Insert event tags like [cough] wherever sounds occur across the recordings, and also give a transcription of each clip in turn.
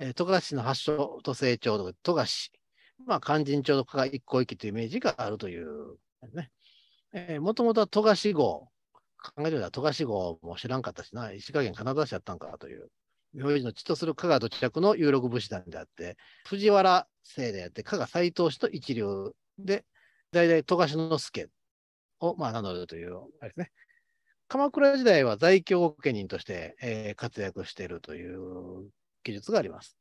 えー、富樫の発祥と成長と富樫、まあ、勧進帳とかが一個一揆というイメージがあるという、ね。えもともとは富樫号。考えてみたら富樫号も知らんかったしな、石川県金沢市だったんかという。名字の地とする加賀土着の有力武士団であって、藤原姓であって、加賀斎藤氏と一流で、代々富樫之助を、まあ、名乗るという、あれですね。鎌倉時代は在京御家人として、えー、活躍しているという記述があります。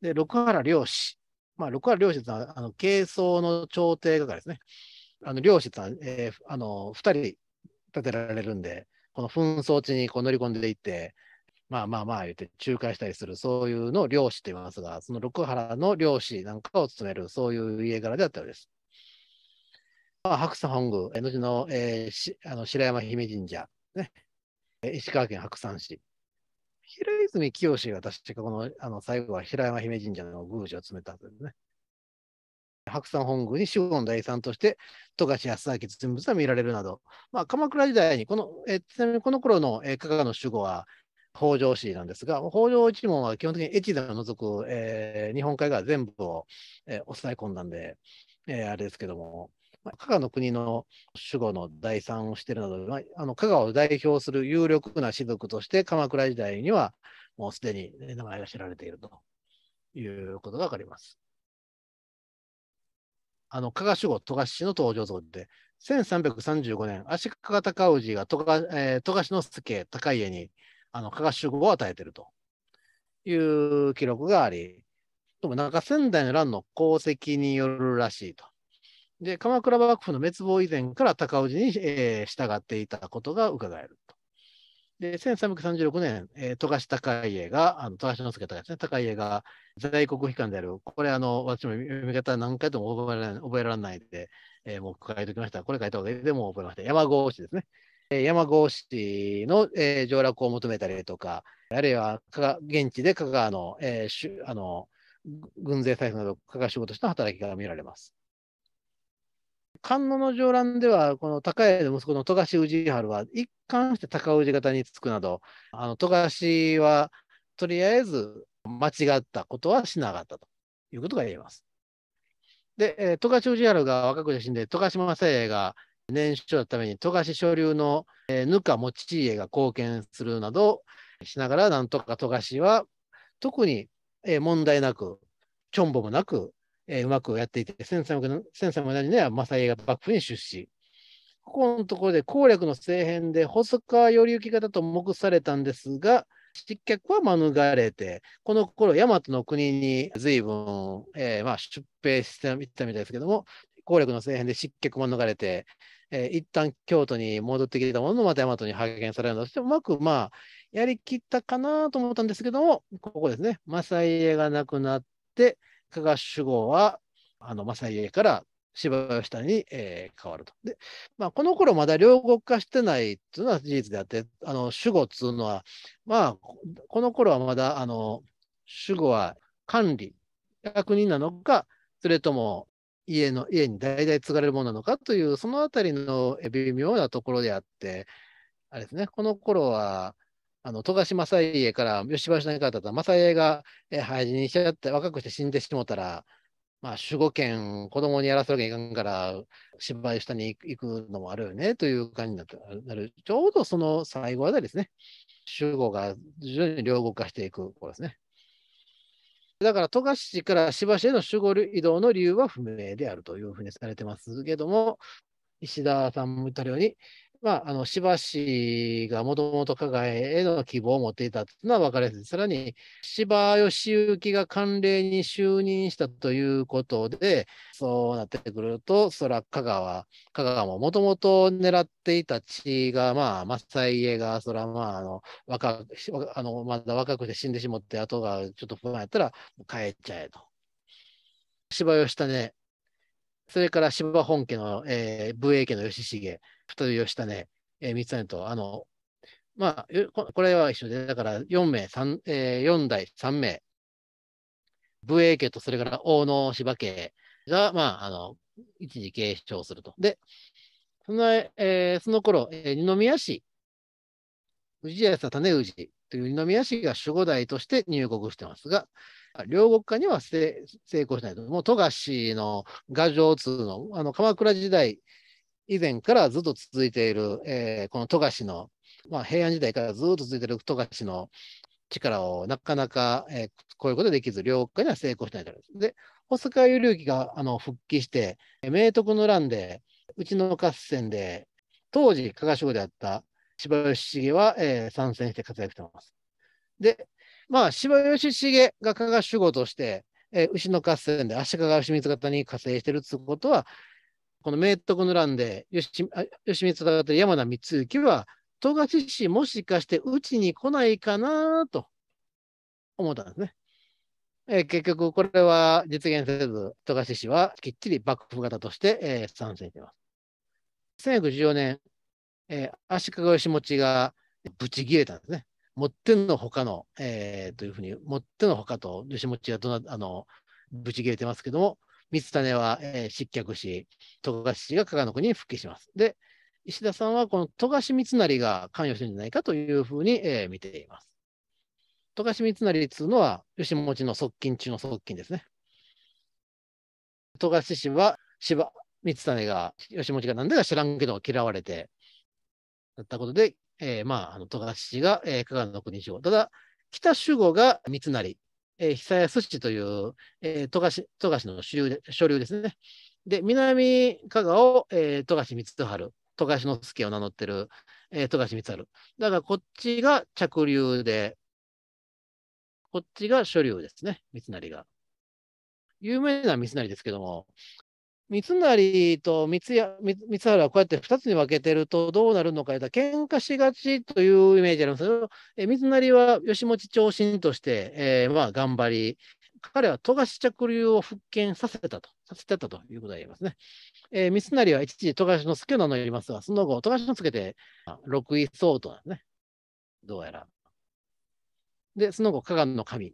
で、六原漁氏。まあ、六原良氏さん、あの、軽装の朝廷係ですね。あの、良氏さん、えー、あの、二人建てられるんで、この紛争地にこう乗り込んでいって、まあまあまあ言って仲介したりする、そういうのを漁師と言いますが、その六原の漁師なんかを務める、そういう家柄であったようです。まあ、白山本宮、江の,、えー、しあの白山姫神社、ね、石川県白山市、平泉清が確かこのあの最後は平山姫神社の宮司を詰めたんですね。白山本宮に守護の第三として富樫康明人物が見られるなど、まあ、鎌倉時代にこのえちなみにこの頃の、え加賀の守護は北条氏なんですが北条一門は基本的に越前を除く、えー、日本海側全部を、えー、抑え込んだんで、えー、あれですけども。まあ、の国の守護の第三をしているなど、まあ、あの加賀を代表する有力な士族として鎌倉時代にはもうすでに名前が知られているということが分かります。あの加賀守護富樫氏の登場像で、1335年、足利尊氏が富樫、えー、之助高家にあの加賀守護を与えているという記録があり、でもか仙台の乱の功績によるらしいと。で、鎌倉幕府の滅亡以前から高氏に、えー、従っていたことが伺えると。で、1336年、えー、富樫高家が、あの富樫之助高ですね、高家が在国機関である、これ、あの、私も読み方何回とも覚えられ覚えられないで、えー、もう書いておきました。これ書いた方がいいでも覚えました。山越氏ですね。山越氏の、えー、上洛を求めたりとか、あるいは現地で香川の,、えー、あの軍勢採択など、香川仕事した働きが見られます。観音の上覧では、この高家の息子の富樫氏治は、一貫して高氏方につくなど、あの富樫はとりあえず間違ったことはしなかったということが言えます。で、富樫氏治が若くて死んで、富樫正英が年少のために富樫所流の、えー、ぬか持ち家が貢献するなどしながら、なんとか富樫は特に、えー、問題なく、ちょんぼもなくえー、うまくやっていて、1 3 0 0年は正家が幕府に出資。ここのところで攻略の政変で細川頼行方と目されたんですが、失脚は免れて、この頃、大和の国に随分、えーまあ、出兵していったみたいですけども、攻略の政変で失脚免れて、えー、一旦京都に戻ってきたものの、また大和に派遣されるのとして、うまく、まあ、やりきったかなと思ったんですけども、ここですね、正家が亡くなって、加賀守護は、あの、正家から芝吉谷に、えー、変わると。で、まあ、この頃まだ両国化してないっていうのは事実であって、あの、守護っていうのは、まあ、この頃はまだ、あの、守護は管理、役人なのか、それとも家の、家に代々継がれるものなのかという、そのあたりの微妙なところであって、あれですね、この頃は、あの、富樫正家から吉林内閣だったら、正家が廃人にしちゃって、若くして死んでしもたら、まあ、守護権、子供にやらせるわけにいかんから、芝居下に行くのもあるよねという感じになってなる。ちょうどその最後あたりですね。守護が徐々に両国化していく頃ですね。だから、富樫から芝市への守護移動の理由は不明であるというふうにされてますけども、石田さんも言ったように、まあ、あの、しばしがもともと加賀への希望を持っていたというのは分かりやすい。さらに、芝義行が慣例に就任したということで、そうなってくると、そら加賀は、加賀ももともと狙っていた地が、まあ、正家が、そらまあ、あの、若、あの、まだ若くて死んでしまって、後がちょっと不安やったら、帰っちゃえと。芝義種、ね、それから芝本家の、えー、武衛家の義重。再び吉ね、えー、三種と、あの、まあ、これは一緒で、だから4名、えー、4代3名、武英家とそれから大野芝家が、まあ、あの、一時継承すると。で、その,、えー、その頃、えー、二宮市、氏康種氏という二宮市が守護代として入国してますが、両国家には成功しないと。もう、富樫の牙城通の、あの、鎌倉時代以前からずっと続いている、えー、この富樫の、まあ、平安時代からずっと続いている富樫の力をなかなか、えー、こういうことできず、両家には成功しないとで細川有隆があの復帰して、明徳の乱で、うちの合戦で、当時、加賀将であった柴吉重は、えー、参戦して活躍してます。で、まあ、柴吉重が加賀守護として、えー、牛の合戦で足利義満方に加勢してるっうことは、この明徳の乱で吉光忠って山名光之は、富樫氏もしかしてうちに来ないかなと思ったんですね。えー、結局、これは実現せず、富樫氏はきっちり幕府型として、えー、参戦しています。1914年、えー、足利義持がぶち切れたんですね。持ってのほかの、えー、というふうに、持ってのほかと義持がどなあのぶち切れてますけども、三種は、えー、失脚し、富樫氏が加賀の国に復帰します。で、石田さんはこの富樫三成が関与してるんじゃないかというふうに、えー、見ています。富樫三成というのは、吉持の側近中の側近ですね。富樫氏は芝三種が、吉持が何でか知らんけど嫌われて、だったことで、えー、まあ、あの富樫氏が、えー、加賀の国守護。ただ、北守護が三成え久安市という、えー、富樫富樫の主流所流ですね。で、南加賀を、えー、富樫光春、富樫之助を名乗ってる、えー、富樫光春。だからこっちが着流で、こっちが所流ですね、三成が。有名な三成ですけども、三成と三三原はこうやって2つに分けてるとどうなるのかと喧嘩しがちというイメージありますけど、三成は義持長身として、えー、まあ頑張り、彼は富樫着流を復権させたと、させてたということが言えますね。えー、三成は一時富樫の助を名乗りますが、その後、富樫の助で六位相当なんですね。どうやら。で、その後、加賀の神、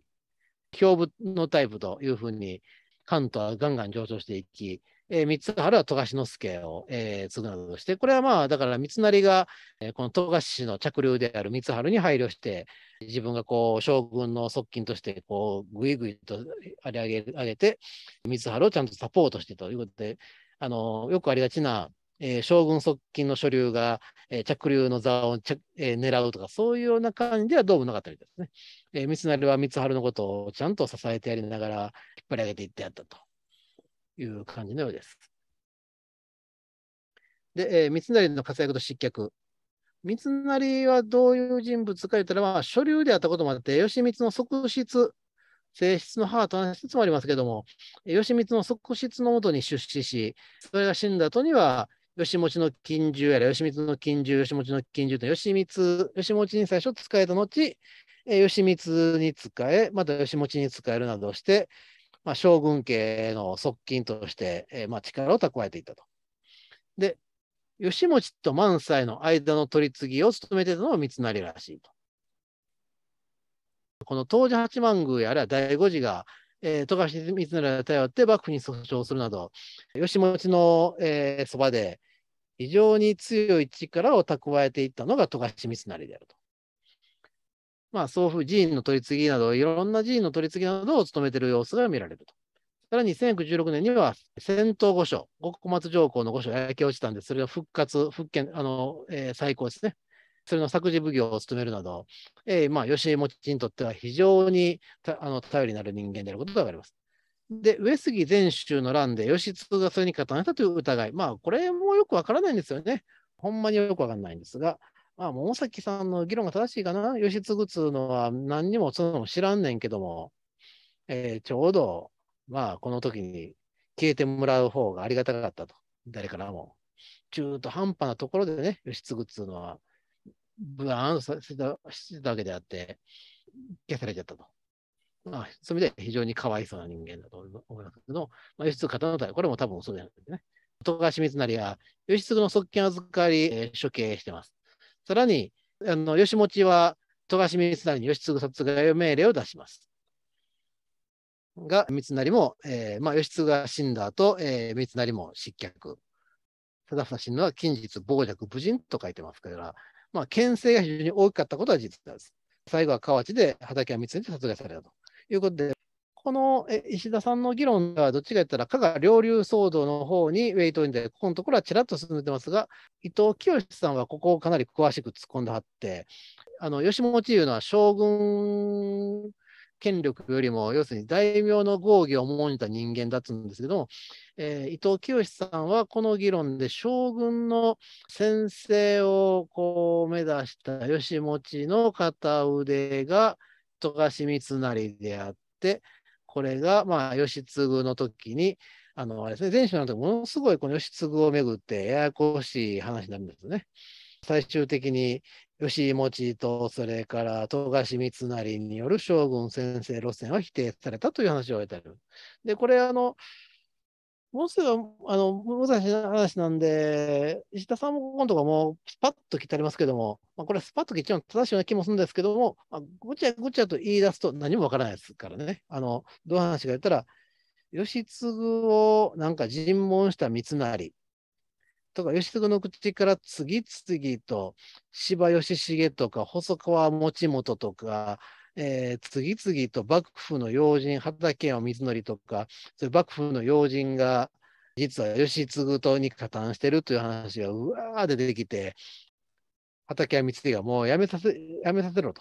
兵部のタイプというふうに、関東はガンガン上昇していき、えー、三つ春は富樫之助を、えー、継ぐなどして、これはまあ、だから三成が、えー、この富樫氏の着流である三春に配慮して、自分がこう、将軍の側近として、こう、ぐいぐいとあり上げ上げて、三春をちゃんとサポートしてということで、あの、よくありがちな、えー、将軍側近の所流が、えー、着流の座を、えー、狙うとか、そういうような感じではどうもなかったみたいですね。えー、三成は三春のことをちゃんと支えてやりながら、引っ張り上げていってやったと。いう感じのようです。で、えー、三成の活躍と失脚。三成はどういう人物か言ったら、まあ、所流であったこともあって、義満の側室、性質の母と話しつもありますけども、義満の側室のもとに出資し、それが死んだ後には、義持の金獣やら、義満の金獣、義持の金獣と、義満、義持に最初仕えた後、義満に仕え、また義持に仕えるなどして、まあ、将軍家の側近として、えー、まあ、力を蓄えていったと。で、義持と萬斎の間の取り次ぎを務めてたのは三成らしいと。この東寺八幡宮やら第い次が、えー、富樫光成に頼って幕府に訴訟するなど、義持の、えー、そばで非常に強い力を蓄えていったのが富樫三成であると。まあ、送付寺院の取り次ぎなど、いろんな寺院の取り次ぎなどを務めている様子が見られると。さらに1916年には、戦闘御所、五松上皇の御所が焼け落ちたんで、それが復活、復権、あの、えー、再興ですね。それの作事奉行を務めるなど、えー、まあ、吉井持にとっては非常にあの頼りになる人間であることがわかります。で、上杉前宗の乱で義津がそれに加担したという疑い、まあ、これもよくわからないんですよね。ほんまによくわかんないんですが、まあ、桃崎さんの議論が正しいかな。吉継ぐつうのは何にもその知らんねんけども、えー、ちょうど、まあ、この時に消えてもらう方がありがたかったと。誰からも。中途半端なところでね、吉継ぐつうのは、ブワーンとしてたわけであって、消されちゃったと。まあ、そういう意味で非常にかわいそうな人間だと思いますけど、まあ、義経刀隊、これも多分そうじゃないですね。徳川清水成が義継の側近預かり、えー、処刑してます。さらに、あの義持は富樫三成に義継殺害命令を出します。が、三成も、えー、まあ、義継が死んだ後、えー、三成も失脚。忠房死ぬのは近日傍若無人と書いてますから、まあ、牽制が非常に大きかったことは事実です。最後は河内で畠山三成に殺害されたということで、この石田さんの議論がどっちか言ったら、加賀両流騒動の方にウェイトインで、ここのところはちらっと進んでますが、伊藤清さんはここをかなり詳しく突っ込んではって、あの吉本いうのは将軍権力よりも、要するに大名の合議を重んじた人間だっつうんですけども、えー、伊藤清さんはこの議論で将軍の先生をこう目指した義持の片腕が富樫光成であって、これが、まあ、義継の時に、あの、あれですね、前者の時ものすごいこの義継をめぐってややこしい話になるんですね。最終的に義持とそれから富樫三成による将軍先生路線は否定されたという話を得えてる。で、これあの、もうすぐ、あの、難しい話なんで、石田さんも今とかもスパッと切ってありますけども、まあ、これはスパッと切っちゃう正しいような気もするんですけども、まあ、ごちゃごちゃと言い出すと何もわからないですからね。あの、どう話が言ったら、義継をなんか尋問した三成とか、義継の口から次々と、芝義重とか、細川持元とか、えー、次々と幕府の要人、畠山光則とか、そういう幕府の要人が、実は義継とに加担してるという話がうわー出てきて、畠山光則がもうやめさせやめさせろと、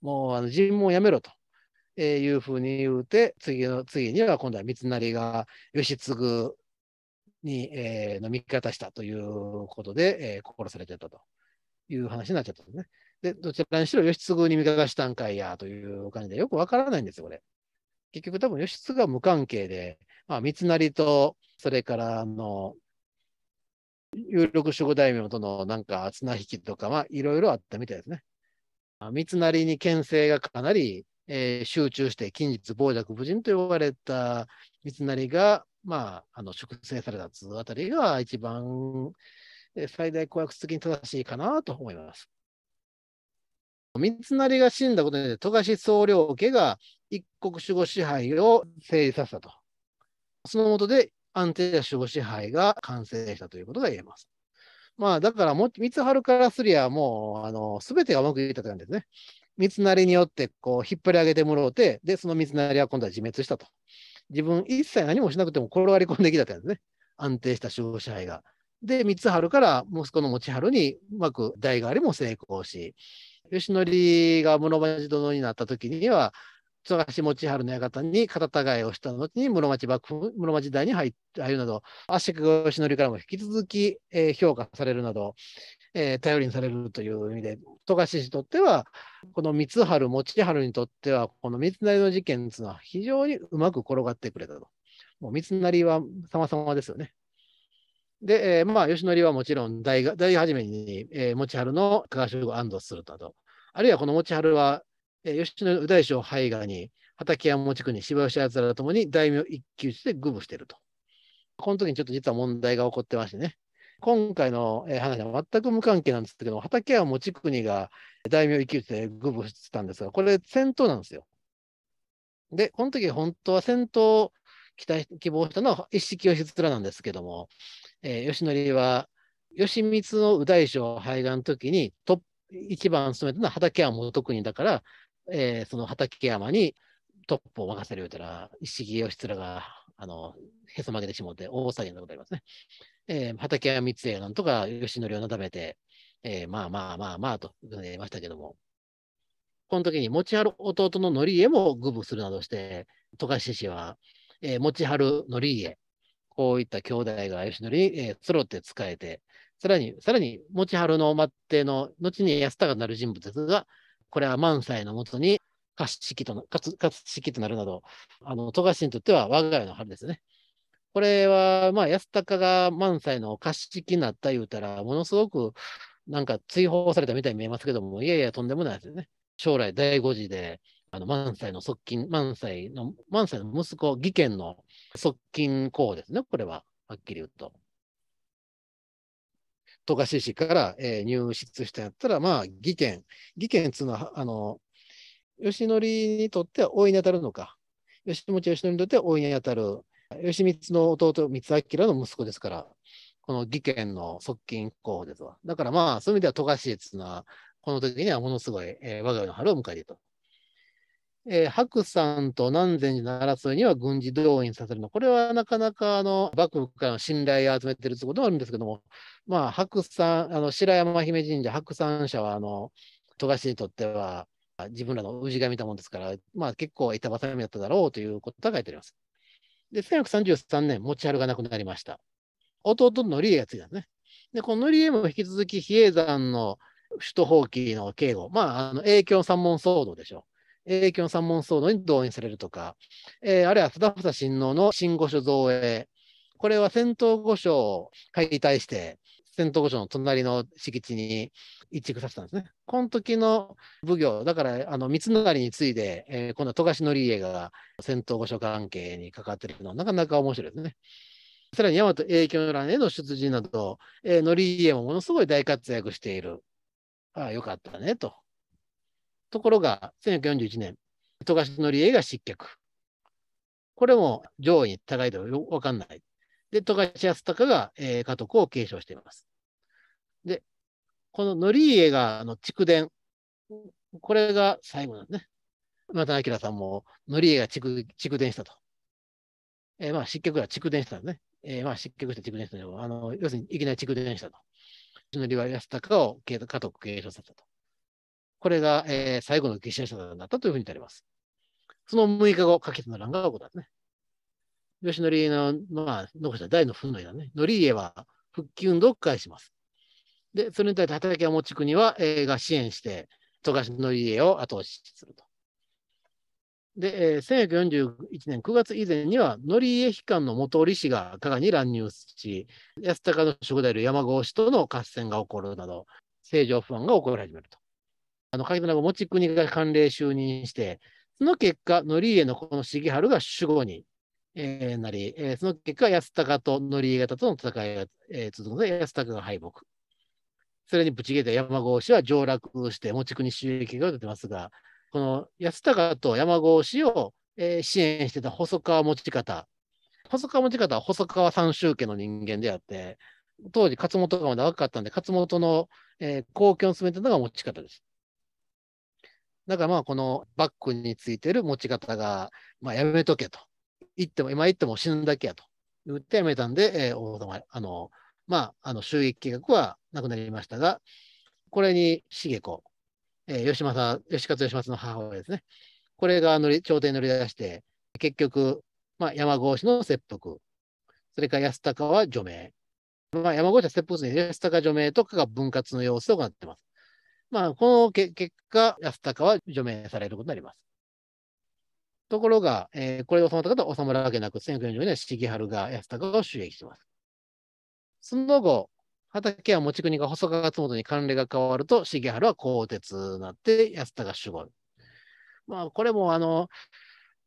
もうあの尋問やめろと。えー、いうふうに言うて、次の次には今度は三成が義継に、えー、の味方したということで、えー、殺されちゃったという話になっちゃったんですね。で、どちらにしろ義継に味方したんかいやという感じで、よくわからないんですよ、これ。結局多分義継が無関係で、まあ、三成と、それからあの、有力守護大名とのなんか綱引きとか、まあ、いろいろあったみたいですね。三成に牽制がかなり、えー、集中して、近日傍若無人と呼ばれた三成が、まあ、あの粛清されたつあたりが一番、最大公約的に正しいかなと思います。三成が死んだことで、富樫総領家が一国守護支配を成立させたと。そのもとで安定した守護支配が完成したということが言えます。まあ、だからも、三春からすりゃ、もう、あの、すべてがうまくいったというんですね。三成によって、こう、引っ張り上げてもろうて、で、その三成は今度は自滅したと。自分一切何もしなくても転がり込んできたというんですね。安定した守護支配が。で、三春から息子の持春にうまく代替わりも成功し、義則が室町殿になった時には、富樫持春の館に肩がいをした後に室町幕府、室町時代に入って入るなど、圧縮義則からも引き続き、えー、評価されるなど、えー、頼りにされるという意味で、富樫氏にとっては、この光春、持春にとっては、この三成の事件というのは非常にうまく転がってくれたと。もう三成は様々ですよね。で、えー、まあ、吉典はもちろん大が、大初めに、えー、持春の加賀将軍を安堵するだと。あるいはこの持春は、えー、吉典右大将背賀に、畠山持国、柴吉奴らともに大名一騎打ちで愚ブしていると。この時にちょっと実は問題が起こってましてね。今回の話は全く無関係なんですけども、畠山持国が大名一騎打ちで愚ブしてたんですが、これ戦闘なんですよ。で、この時本当は戦闘を期待、希望したのは一式義らなんですけども、えー、義則は、義満の右大将廃願の時にトップ、一番務めたのは畠山元国だから、えー、その畠山にトップを任せるようたら、石木義貫が、あの、へそ曲げてしもうて、大騒ぎになことありますね。えー、畠山光栄なんとか、義則をなだめて、えー、まあまあまあまあと言いましたけども、この時に持ち春弟の範家も愚部するなどして、富樫氏は、えー、持春範家、こういった兄弟が吉典に、えー、揃って仕えて、さらに、さらに、持春の末帝の、後に安高がなる人物ですが、これは満載のもとに、勝式とな、式となるなど、あの、富樫にとっては我が家の春ですね。これは、まあ、安高が満載のし式になった言うたら、ものすごく、なんか追放されたみたいに見えますけども、いやいや、とんでもないですよね。将来第5次で、あの、満載の側近、満載の、満載の息子、義賢の側近候補ですね、これは、はっきり言うと。富樫市から、えー、入室したんやったら、まあ、義賢。義賢つうのは、あの、義則にとっては大いに当たるのか。義持義則にとっては大いに当たる。義満の弟、光明の息子ですから、この義賢の側近候補ですわ。だからまあ、そういう意味では富樫っていうのは、この時にはものすごい、えー、我が家の春を迎えていると。えー、白山と南禅寺の争いには軍事動員させるの。これはなかなかあの幕府からの信頼を集めてるってこともあるんですけども、まあ、白山、あの白山姫神社、白山社はあの、富樫にとっては自分らの氏神だもんですから、まあ、結構板挟みだっただろうということが書いてあります。で、1 1 3 3年、持春が亡くなりました。弟の則家がついたんですね。で、この則家も引き続き比叡山の首都放棄の警護、まあ、あの影響三門騒動でしょう。永久の三門騒動に動員されるとか、えー、あるいは貞房親王の新御所造営、これは戦闘御所を解体して、戦闘御所の隣の敷地に移築させたんですね。この時の奉行、だからあの三成に次いで、えー、今度は富樫紀家が戦闘御所関係に関わっているのはなかなか面白いですね。さらに大和永久乱への出陣など、えー、家もものすごい大活躍している。ああ、よかったねと。ところが、1941年、富樫則えが失脚。これも上位に高いとよ分かんない。で、富樫康隆が、えー、家督を継承しています。で、この則えがあの蓄電、これが最後なんですね。また明さんも則えが蓄蓄電したと。えー、まあ失脚が蓄電したんですね。えー、まあ失脚して蓄電したのあの要するにいきなり蓄電したと。則は康隆を家督継承させたと。これが、えー、最後の犠牲者だったというふうになります。その6日後、かけての乱が起こったんですね。吉典の、まあ、残した大の負のだね。典家は復帰運動を開始します。で、それに対して畠山持国は、えー、が支援して、富樫典家を後押しすると。で、えー、1941年9月以前には、乗家悲観の元織氏が加賀に乱入し、安高の諸大流山越氏との合戦が起こるなど、政情不安が起こり始めると。あの鍵となる持国が慣例就任して、その結果、則家のこの重治が守護に、えー、なり、えー、その結果、安高と則家方との戦いが、えー、続くので、安高が敗北。それにぶち切れた山郷氏は上洛して、持国収益が出てますが、この安高と山郷氏を、えー、支援してた細川持方。細川持方は細川三州家の人間であって、当時、勝本がまだ若かったんで、勝本の、えー、公共を進めたのが持ち方です。だからまあこのバッグについてる持ち方が、まあ、やめとけと。言っても、今言っても死ぬだけやと言ってやめたんで、えー、大あの、まあ、あの収益計画はなくなりましたが、これに重子、えー、吉政、吉勝吉政の母親ですね。これが乗り朝廷に乗り出して、結局、まあ、山越氏の切腹、それから安高は除名、まあ、山越氏は切腹する安高除名とかが分割の様子となってます。まあ、この結果、安高は除名されることになります。ところが、えー、これまった方は収まるわけなく、1942年、重治が安高を襲撃します。その後、畠山持国が細川津本に関連が変わると、重治は更迭になって安高守護。まあ、これも、あの、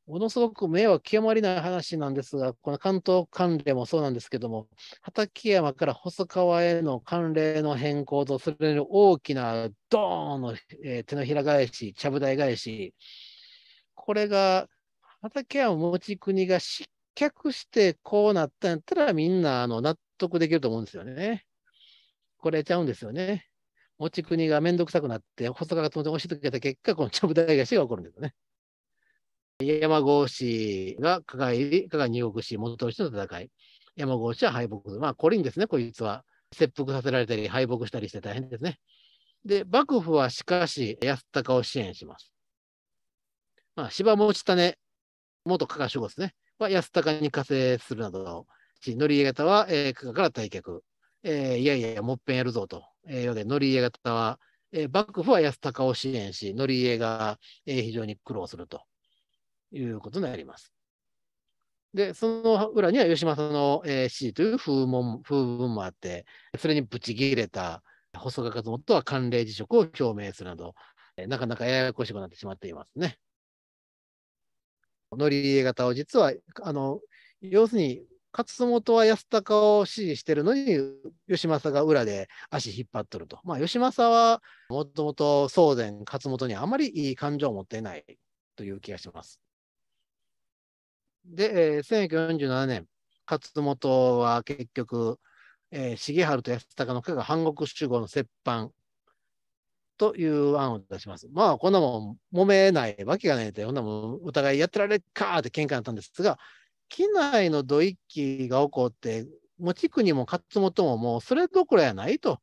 ものすごく目は極まりない話なんですが、この関東関連もそうなんですけども、畠山から細川への関連の変更と、それに大きなドーンの、えー、手のひら返し、ちゃぶ台返し、これが畠山持国が失脚してこうなったんやったら、みんなあの納得できると思うんですよね。これちゃうんですよね。持ち国がめんどくさくなって、細川が当然押し付けた結果、このちゃぶ台返しが起こるんですよね。山郷氏が加賀入り、加賀入国し、元吉の戦い。山郷氏は敗北。まあ、コリンですね、こいつは。切腹させられたり、敗北したりして大変ですね。で、幕府はしかし、安高を支援します。まあ、芝持種、元加賀守護ですね、は安高に加勢するなど、し、乗家方は、えー、加賀から退却。えー、いやいや、もっぺんやるぞと。えー、よで、乗家方は、えー、幕府は安高を支援し、乗家が、えー、非常に苦労すると。いうことになります。で、その裏には義政の、えー、死という風文風文もあって、それにブチ切れた細川勝元は慣例辞職を表明するなど、えなかなかややこしくなってしまっていますね。乗り入型を実は、あの要するに勝本は安高を支持してるのに、義政が裏で足引っ張っとると。まあ、義政はもともと宗然、勝本にあまりいい感情を持っていないという気がします。で、えー、1947年、勝本は結局、えー、重治と安高の家が半国主語の折半という案を出します。まあ、こんなもん揉めないわけがないで、こんなもんお互いやってられっかって喧嘩になったんですが、機内の土一揆が起こって、持ち国も勝本ももうそれどころやないと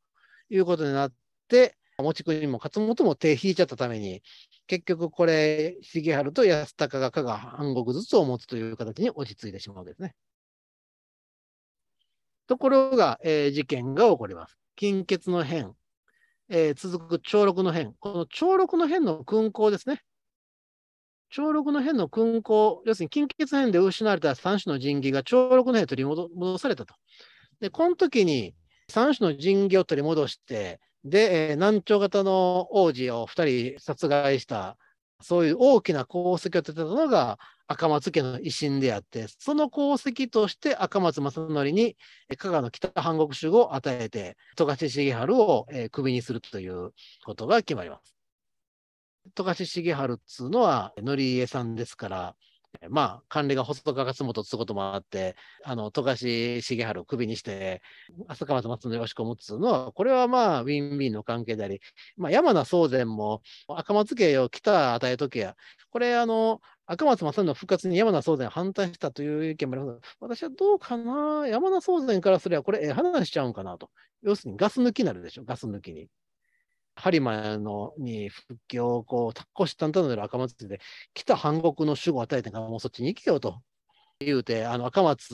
いうことになって、持ち国も勝本も手引いちゃったために、結局これ、重治と安高が加賀半黒ずつを持つという形に落ち着いてしまうわけですね。ところが、えー、事件が起こります。金欠の変、えー、続く長六の変、この長六の変の勲功ですね。長六の変の勲功、要するに金欠変で失われた三種の神器が長六の変に取り戻されたと。で、この時に三種の神器を取り戻して、で、南朝型の王子を2人殺害した、そういう大きな功績を立てたのが赤松家の威信であって、その功績として赤松正則に加賀の北半国守を与えて、富樫重治をクビにするということが決まります。富樫重治っつうのは、則家さんですから、まあ、管理が細川勝元つこともあって、あの、富樫重治をクビにして、浅川と松野よしこむっつうのは、これはまあ、ウィンウィンの関係であり、まあ、山名宗善も、赤松家を来た与えとけや、これ、あの、赤松正の復活に山名宗善反対したという意見もあります私はどうかな山名宗善からすればこれ、ええ話しちゃうんかなと。要するにガス抜きになるでしょ、ガス抜きに。播磨のに復帰をこう、たっこしたんたので赤松で、来た半国の守護を与えてから、もうそっちに行けよと言うて、あの赤松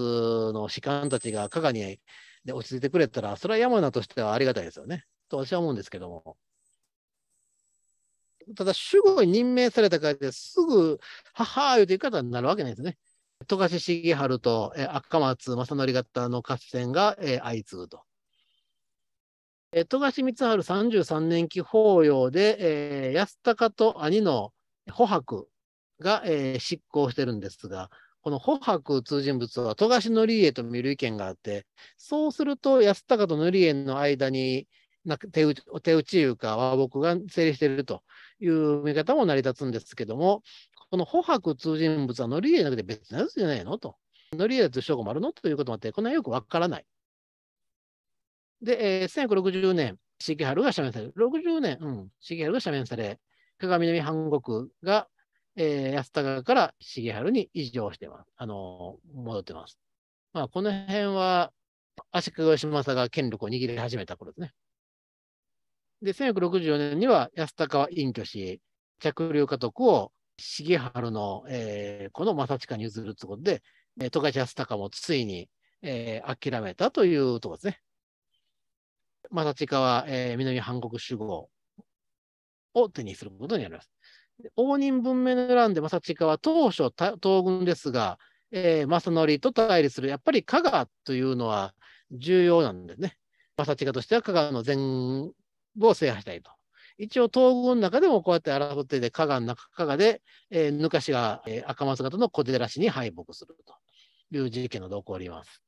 の士官たちが加賀にで落ち着いてくれたら、それは山名としてはありがたいですよね、と私は思うんですけども。ただ、守護に任命されたからですぐ、ははー言うて言い方になるわけないですね。富樫重治と赤松正則方の合戦が、え相次ぐと。えー、富樫光晴33年期法要で、えー、安高と兄の保白が、えー、執行してるんですが、この保白通人物は富樫紀家と見る意見があって、そうすると安高と紀家の間に手打ち手打ちいうか和睦が成立しているという見方も成り立つんですけども、この保白通人物は紀家じゃなくて別なやつじゃないのと。紀家と将拠もあるのということもあって、この辺よくわからない。で、えー、1960年、重春が赦免される。60年、うん、重春が赦免され、鏡南半国が、えー、安高から重春に移譲してます。あのー、戻ってます。まあ、この辺は、足利義政が権力を握り始めた頃ですね。で、1964年には安高は隠居し、着流家督を重春の、えー、この正親に譲るということで、えー、富樫安高もついに、えー、諦めたというところですね。または、えー、南韓国主語を手にすることになります。応仁文明の乱で正親は当初東軍ですが、えー、正則と対立する、やっぱり加賀というのは重要なんでね。正親としては加賀の全部を制覇したいと。一応東軍の中でもこうやって争ってて、加賀の中、加賀で、えー、昔が、えー、赤松方の小寺氏に敗北するという事件が起こります。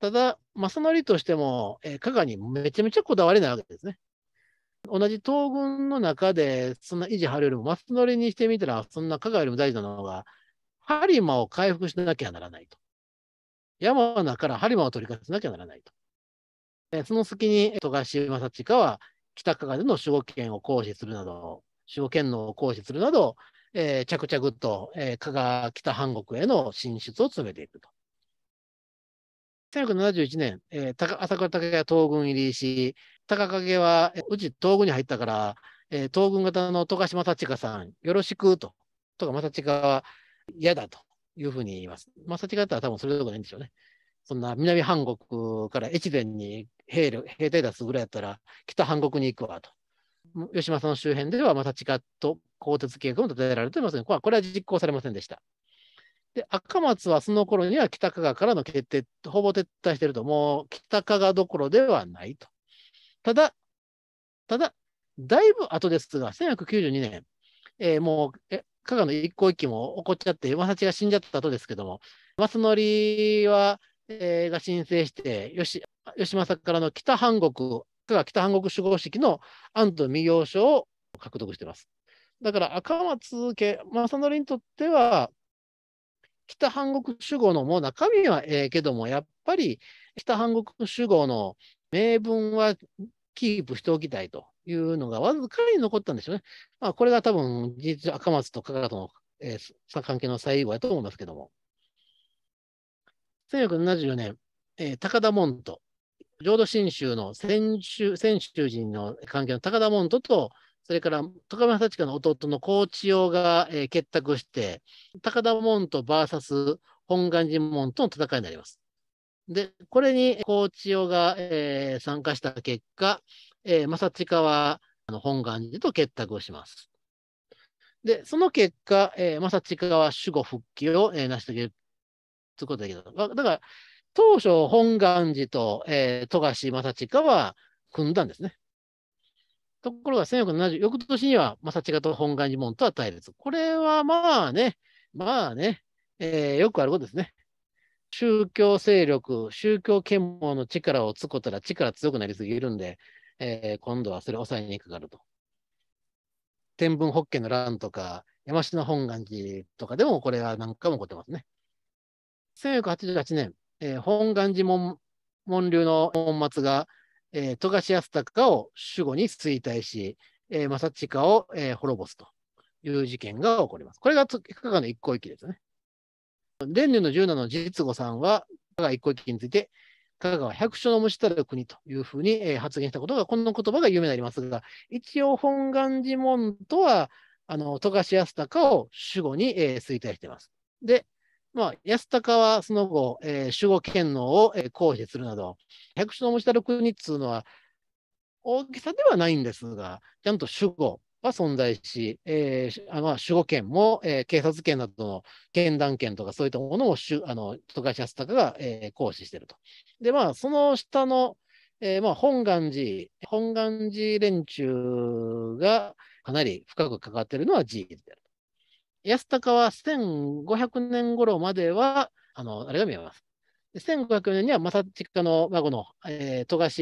ただ、正則としても、えー、加賀にめちゃめちゃこだわりないわけですね。同じ東軍の中で、そんな維持張るよりも、正則にしてみたら、そんな加賀よりも大事なのが、播磨を回復しなきゃならないと。山名から播磨を取り返さなきゃならないと。えー、その隙に、富樫正親は、北加賀での守護権を行使するなど、守護権能を行使するなど、えー、着々と、えー、加賀北半国への進出を詰めていくと。1971年、えー、朝倉武が東軍入りし、高影は、うち東軍に入ったから、えー、東軍型の徳島正親さん、よろしくと、とか正親は嫌だというふうに言います。正親だったら多分それどころないんでしょうね。そんな南半国から越前に兵兵隊出すぐらいやったら、北半国に行くわと。吉政の周辺では正親と鋼鉄計画も立てられてますね。これは実行されませんでした。で、赤松はその頃には北加賀からの決定、ほぼ撤退してると、もう北加賀どころではないと。ただ、ただ、だいぶ後ですが、1 1 9 2年、えー、もう、え加賀の一向一揆も起こっちゃって、山幸が死んじゃった後ですけども、正則は、えー、が申請して、吉吉政からの北半国、加賀北半国守護式の安藤未行書を獲得してます。だから赤松家、正則にとっては、北半国主語のもう中身はええけども、やっぱり北半国主語の名分はキープしておきたいというのがわずかに残ったんでしょうね。まあ、これが多分、実実赤松と加賀との、えー、関係の最後やと思いますけども。1974年、えー、高田門と、浄土真宗の泉州人の関係の高田門徒とそれから高川幸子の弟の高知王が、えー、結託して、高田門と VS 本願寺門との戦いになります。で、これに高知王が、えー、参加した結果、えー、正親はあの本願寺と結託をします。で、その結果、えー、正親は守護復帰を、えー、成し遂げるということだけど、だから当初本願寺と、えー、富樫正親は組んだんですね。ところが1470、翌年にはちがと本願寺門とは対立。これはまあね、まあね、えー、よくあることですね。宗教勢力、宗教権網の力をつこたら力強くなりすぎるんで、えー、今度はそれを抑えにかかると。天文法家の乱とか、山下本願寺とかでもこれは何回も起こってますね。1488年、えー、本願寺門門流の門末がえー、富樫康隆を守護に衰退し、えー、正親を、えー、滅ぼすという事件が起こります。これが加賀の一向一揆ですね。蓮乳の十七の実後さんは、加賀一向一揆について、加賀は百姓の虫たる国というふうに、えー、発言したことが、この言葉が有名になりますが、一応本願寺門とは、あの富樫康隆を守護に、えー、衰退しています。で、まあ、安高はその後、えー、守護権能を、えー、行使するなど、百姓の持ちたる国っつうのは、大きさではないんですが、ちゃんと守護は存在し、えー、あの守護権も、えー、警察権などの権断権とかそういったものをあの安高が、えー、行使していると。で、まあ、その下の、えーまあ、本願寺、本願寺連中がかなり深く関わっているのは事実である。安高は1500年頃までは、あの、あれが見えます。1500年には正親の孫の、えー、富樫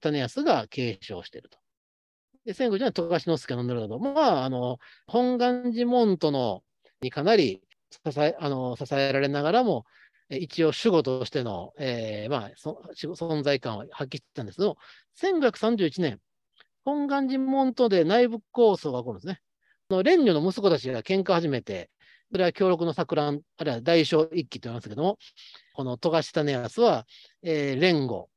種康が継承していると。で、1500年は富樫之助の塗るなど、まあ、あの、本願寺門徒のにかなり支えあの支えられながらも、一応主語としての、えーまあ、存在感を発揮したんですけど、1531年、本願寺門徒で内部構想が起こるんですね。の蓮女の息子たちが喧嘩始めて、それは強力の錯乱、あるいは大正一揆と言いますけども、この富樫種康は、えー、蓮吾、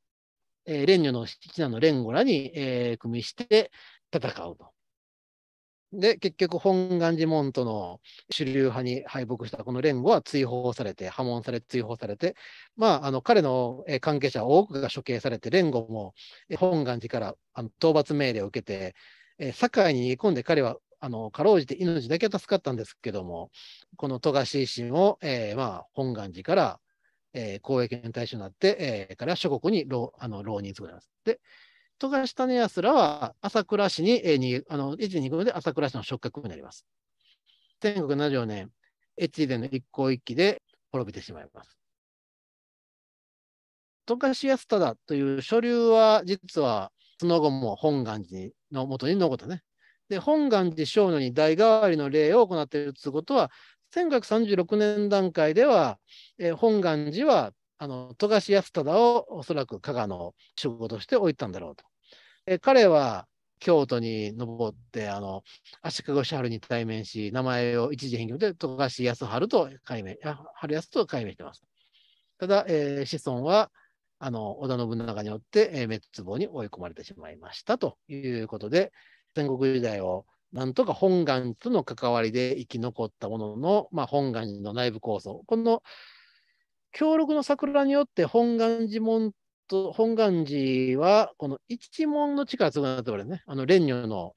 えー、蓮女の七男の蓮吾らに、えー、組みして戦うと。で、結局、本願寺門徒の主流派に敗北したこの蓮吾は追放されて、破門され、追放されて、まあ、あの彼の関係者多くが処刑されて、蓮吾も本願寺からあの討伐命令を受けて、え堺に逃込んで彼はあのかろうじて命だけ助かったんですけども、この富樫維新を、えーまあ、本願寺から、えー、公益の対象になって、えー、から諸国に浪あの浪人作ります。で、富樫種康らは朝倉市に、えー、にあの1、2軍で朝倉市の触覚になります。天国74年、越前の一向一揆で滅びてしまいます。富樫康忠という書流は実はその後も本願寺の元に残ったね、で、本願寺正野に代替わりの礼を行っているということは、1936年段階では、えー、本願寺はあの富樫康忠をおそらく加賀の守護として置いたんだろうと。えー、彼は京都に登ってあの足利義に対面し名前を一時変更で富樫康春と改名春康と改名してます。ただ、えー、子孫はあの織田信長によって、えー、滅亡に追い込まれてしまいましたということで、戦国時代をなんとか本願との関わりで生き残ったものの、まあ、本願寺の内部構想。この協力の桜によって本願寺門と、本願寺はこの一門の地が強くなっておるね。あの、蓮如の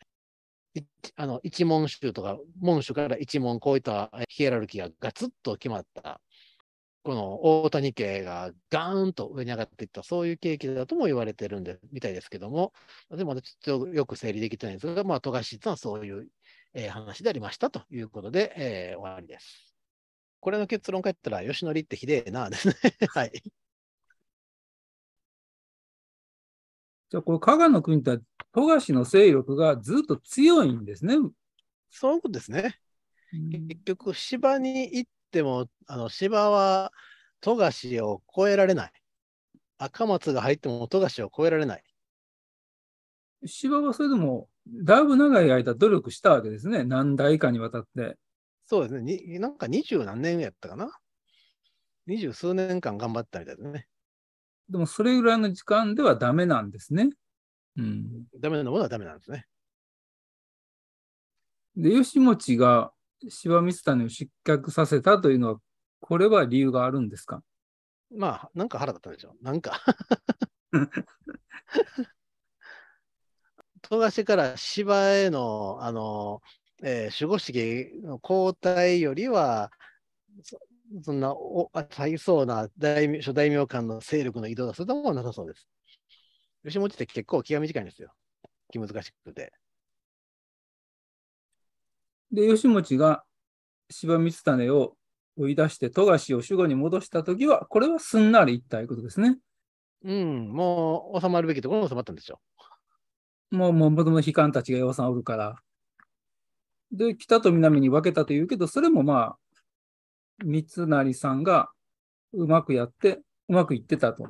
あの一門宗とか、門主から一門、こういったヒエラルキーがガツッと決まったこの大谷家がガーンと上に上がっていった、そういう契機だとも言われてるんで、みたいですけども、でもちょっとよく整理できてないんですが、まあ、富樫とはそういう、えー、話でありましたということで、えー、終わりです。これの結論書いたら、吉典ってひでえな、ですね。[laughs] はい。じゃあ、この加賀の国とは、富樫の勢力がずっと強いんですね。そういうことですね。結局、芝に行っっても、あの芝は富樫を超えられない。赤松が入っても富樫を超えられない。芝はそれでも、だいぶ長い間努力したわけですね、何代かにわたって。そうですね、になんか二十何年やったかな。二十数年間頑張ったみたいですね。でも、それぐらいの時間ではダメなんですね。うん。ダメなものはダメなんですね。で、吉持が柴水谷を失脚させたというのは、これは理由があるんですかまあ、なんか腹立ったでしょ。う。なんか [laughs] 富樫から芝への、あの、えー、守護式の交代よりは、そそんなお大層な大諸大名間の勢力の移動だそれともなさそうです。吉本って結構気が短いんですよ。気難しくて。で、吉持が柴光種を追い出して、富樫を守護に戻したときは、これはすんなりいったということですね。うん、もう収まるべきところに収まったんですよ。もう、もともと悲観たちが予算おるから。で、北と南に分けたというけど、それもまあ、三成さんがうまくやって、うまくいってたと。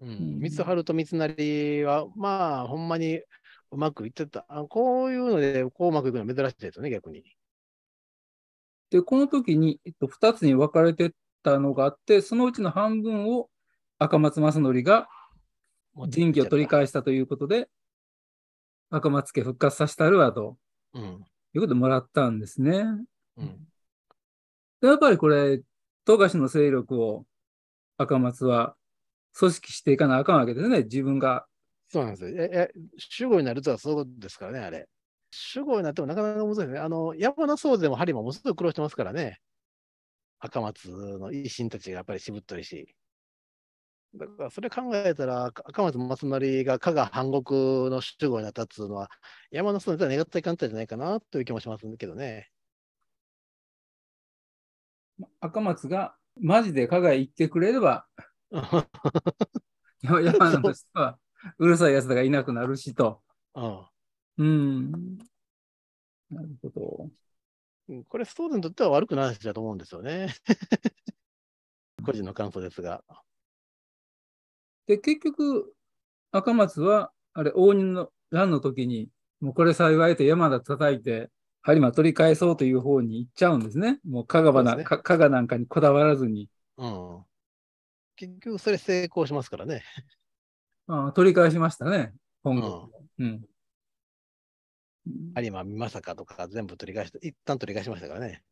うん、三春と三成は、まあ、ほんまにうまくいってた。あこういうので、こううまくいくのは珍しいですよね、逆に。で、この時に、えっと、2つに分かれてたのがあって、そのうちの半分を赤松正則が人気を取り返したということで、赤松家復活させたるわと、うん、いうことでもらったんですね。うん、でやっぱりこれ、富樫の勢力を赤松は組織していかなあかんわけですね。自分がそうなんですよ。え、え、主語になるとはそうですからね、あれ。主語になってもなかなか難しいですね。あの、山の僧でも針もものすごく苦労してますからね。赤松の維新たちがやっぱりしぶっといし。だからそれ考えたら、赤松松成が加賀半国の主語になったっつうのは、山の僧では願ったいかんたじゃないかなという気もしますけどね。赤松がマジで加賀へ行ってくれれば、[laughs] 山野としてはうるさい奴らがいなくなるしと。ああうん。なるほど。これ、ストーズにとっては悪くない話だと思うんですよね。[laughs] 個人の感想ですが。で、結局、赤松は、あれ、応仁の乱の時に、もうこれ幸いと山田叩いて、播磨取り返そうという方に行っちゃうんですね。もう加賀な、ね、加賀なんかにこだわらずに。うん。結局、それ成功しますからね。あ取り返しましたね、今後。うん。うん。有馬さかとか全部取り返して、一旦取り返しましたからね。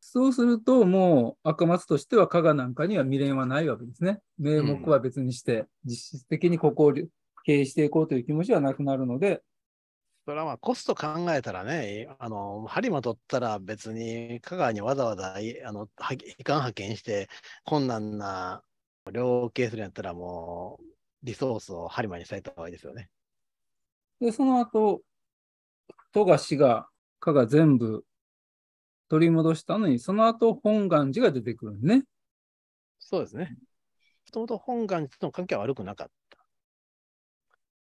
そうすると、もう赤松としては加賀なんかには未練はないわけですね。名目は別にして、実質的にここを経営していこうという気持ちはなくなるので。それはまあコスト考えたらね、あの、針も取ったら別に加賀にわざわざあの派遣派遣して困難な量刑するんやったらもう、リソースをハリマにされた方がいいですよね。で、その後、富樫が、かが全部取り戻したのに、その後、本願寺が出てくるね。そうですね。もともと本願寺との関係は悪くなかった。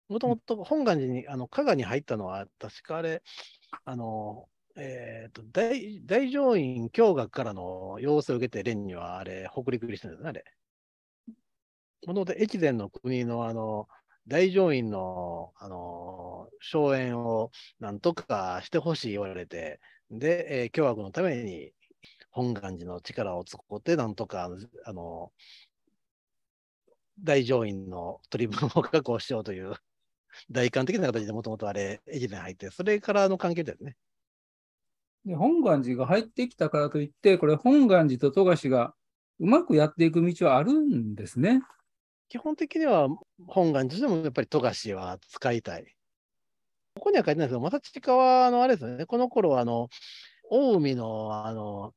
もともと本願寺に、あの、加賀に入ったのは、確かあれ、あの、えっ、ー、と大、大乗院教学からの要請を受けて、蓮にはあれ、北陸入りしたんですね、あれ。もともと越前の国のあの大乗院の、あの荘園をなんとかしてほしい言われて、で、えー、共和国のために本願寺の力を使ってなんとか、あの大乗院の取り分を確保しようという大観的な形でもともとあれ、越前入って、それからの関係だよね。で本願寺が入ってきたからといって、これ、本願寺と富樫がうまくやっていく道はあるんですね。基本的には本願寺でもやっぱり富樫は使いたい。ここには書いてないですけど、正親は、あの、あれですよね、この頃は、あの、近江の、あの、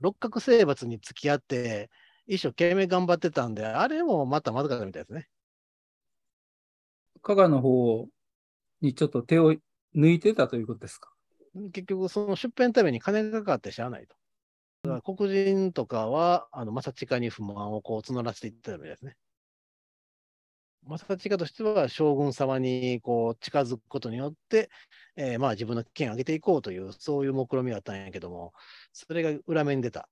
六角征伐に付き合って、一生懸命頑張ってたんで、あれもまたまずかったみたいですね。加賀の方にちょっと手を抜いてたということですか結局、その出編のために金がかかってしゃあないと。だから黒人とかは、あの、マサチカに不満をこう募らせていったみたいですね。マサチカとしては将軍様にこう近づくことによって、えー、まあ自分の権を上げていこうという、そういう目論みがあったんやけども、それが裏目に出た。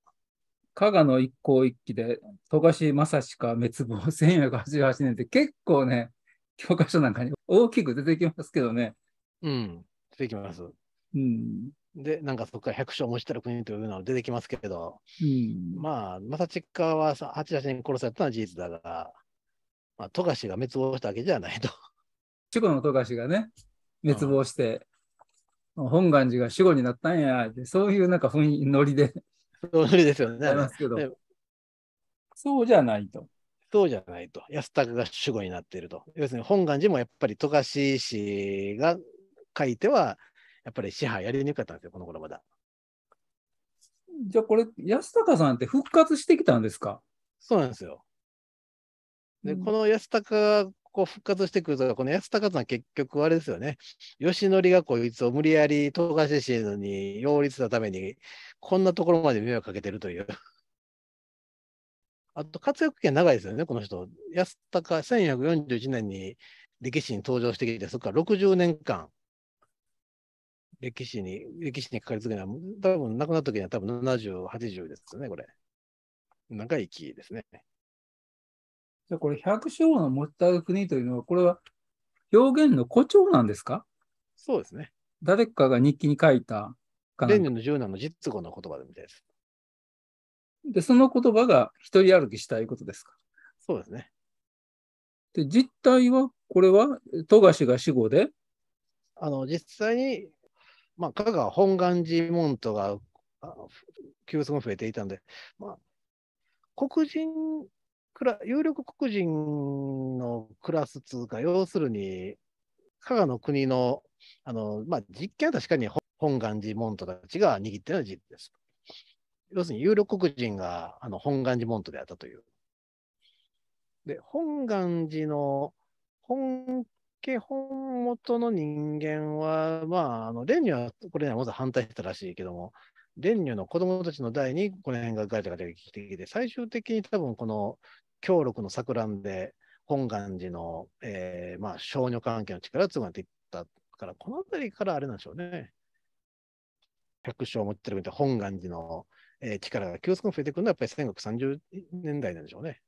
加賀の一向一揆で、富樫正史か滅亡1488年って結構ね、教科書なんかに大きく出てきますけどね。うん、出てきます。うん。で、なんかそこから百姓もしたら国というのは出てきますけど、うん、まあ、正かは八八に殺されたのは事実だが、まあ、富樫が滅亡したわけじゃないと。[laughs] 主語の富樫がね、滅亡して、うん、本願寺が死後になったんや、そういうなんか雰囲気、ノリで。[laughs] ノリですよね。ありますけど、そうじゃないと。そうじゃないと。安高が主語になっていると。要するに本願寺もやっぱり富樫氏が書いては、やっぱり支配やりにくかったんですよ、この頃まだ。じゃあこれ、安高さんって復活してきたんですかそうなんですよ。で、うん、この安高こう復活してくると、この安高さん結局あれですよね。義則がこいつを無理やり富樫氏に擁立したために、こんなところまで迷惑かけてるという。あと活躍権長いですよね、この人。安高、1441年に歴史に登場してきて、そこから60年間歴史に、歴史にかかりつけない。多分、亡くなった時には多分70、80ですね、これ。長い期ですね。じゃこれ、百姓の持った国というのは、これは表現の誇張なんですかそうですね。誰かが日記に書いたかな。の十男の実語の言葉みたいです。で、その言葉が一人歩きしたいことですかそうですね。で、実態は、これは、富樫が死後であの、実際にまあ、香川本願寺門徒が急速に増えていたので、まあ、黒人有力黒人のクラス通過、要するに、加賀の国のあの、まあ、実権は確かに本願寺門徒たちが握っているのは事実です。要するに有力黒人があの本願寺門徒であったという。で、本願寺の本基本元の人間は、まあ、あの、蓮如はこれにはまず反対してたらしいけども、蓮如の子供たちの代にこの辺がガチャガチャきてきて、最終的に多分この強力の錯乱で、本願寺の、えー、まあ、少女関係の力が強くなっていったから、この辺りからあれなんでしょうね。百姓を持ってるみたい本願寺の、えー、力が急速に増えてくるのは、やっぱり1930年代なんでしょうね。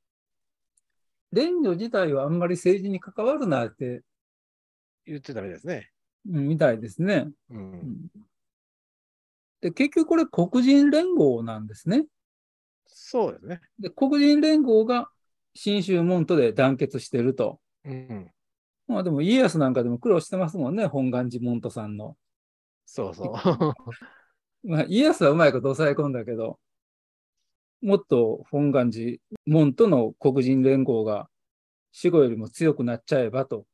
蓮如自体はあんまり政治に関わるなって言ってたみたいですね。うん、みたいですね。うん、で結局これ黒人連合なんですね。そうですね。で黒人連合が信州門徒で団結してると。うん、まあでも家康なんかでも苦労してますもんね、本願寺門徒さんの。そうそう。[laughs] まあ、家康はうまいこと抑え込んだけど、もっと本願寺門徒の黒人連合が死後よりも強くなっちゃえばと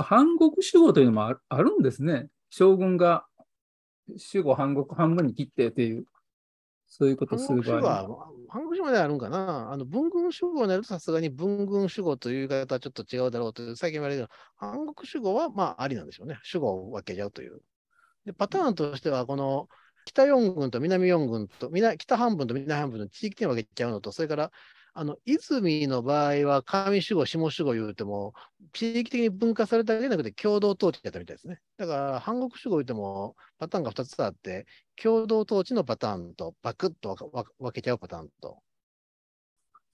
半国主語というのもあるんですね。将軍が主語半国半分に切ってという、そういうことする場合。半国主語であるんかなあの文軍主語になるとさすがに文軍主語という言い方はちょっと違うだろうという、最近言われる半国主語はまあありなんでしょうね。主語を分けちゃうという。でパターンとしては、この北四軍と南四軍と、北半分と南半分の地域を分けちゃうのと、それからあの、泉の場合は上主語、下主語言うても、地域的に分化されただけじゃなくて共同統治やったみたいですね。だから、半国主語言うてもパターンが2つあって、共同統治のパターンと、バクッと分けちゃうパターンと。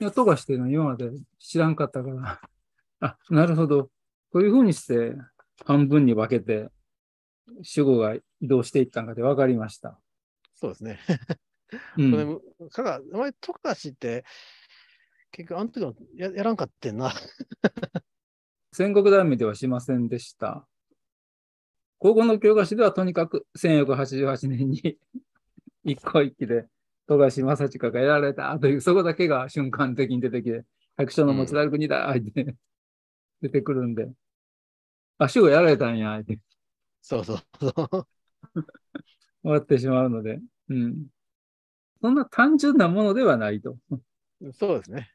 いや、富樫っていうのは今まで知らんかったから、[laughs] あ、なるほど。こういうふうにして、半分に分けて、主語が移動していったんかで分かりました。そうですね。うん、こ [laughs] れ、かが、お前、とかして、結局、あの時はややらんかってんな。戦国大名ではしませんでした。高校の教科書ではとにかく1488年に [laughs] 一向一揆で富樫正親がやられたという、そこだけが瞬間的に出てきて、百姓の持ちだる国だって、うん、出てくるんで、あ、主語やられたんや、相て。そうそうそう。[laughs] 終わってしまうので、うん。そんな単純なものではないと。そうですね。